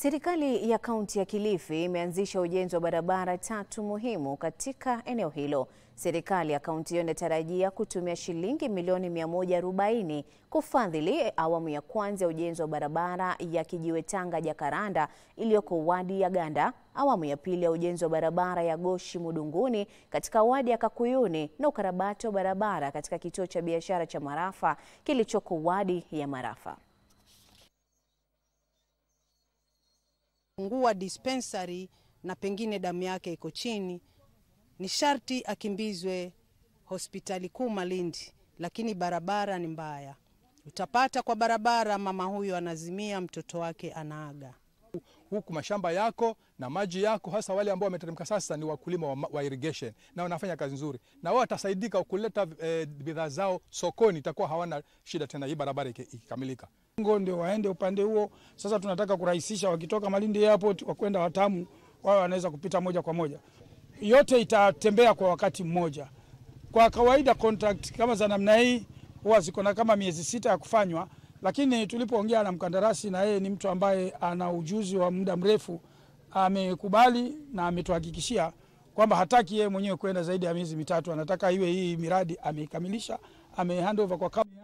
Serikali ya kaunti ya Kilifi imeanzisha ujenzi wa barabara tatu muhimu katika eneo hilo. Serikali ya kaunti hiyo inatarajia kutumia shilingi milioni 140 kufadhili awamu ya kwanza ya ujenzi wa barabara ya Kijiwe Tanga Jakaranda iliyoko wadi ya Ganda, awamu ya pili ya ujenzi wa barabara ya Goshi Mudunguni katika wadi ya Kakuyuni na ukarabati wa barabara katika kituo cha biashara cha Marafa kilichoko wadi ya Marafa. ngua dispensary na pengine damu yake iko chini, ni sharti akimbizwe hospitali kuu Malindi, lakini barabara ni mbaya. Utapata kwa barabara mama huyu anazimia, mtoto wake anaaga huku mashamba yako na maji yako, hasa wale ambao wameteremka sasa ni wakulima wa, wa irrigation na wanafanya kazi nzuri, na wao watasaidika kuleta e, bidhaa zao sokoni, itakuwa hawana shida tena, hii barabara ikikamilika ngo ndio waende upande huo. Sasa tunataka kurahisisha, wakitoka Malindi Airport wakwenda Watamu wao wanaweza kupita moja kwa moja, yote itatembea kwa wakati mmoja. Kwa kawaida contract kama za namna hii huwa ziko na kama miezi sita ya kufanywa lakini tulipoongea na mkandarasi, na yeye ni mtu ambaye ana ujuzi wa muda mrefu, amekubali na ametuhakikishia kwamba hataki yeye mwenyewe kwenda zaidi ya miezi mitatu, anataka iwe hii miradi ameikamilisha, amehandover kwa kabla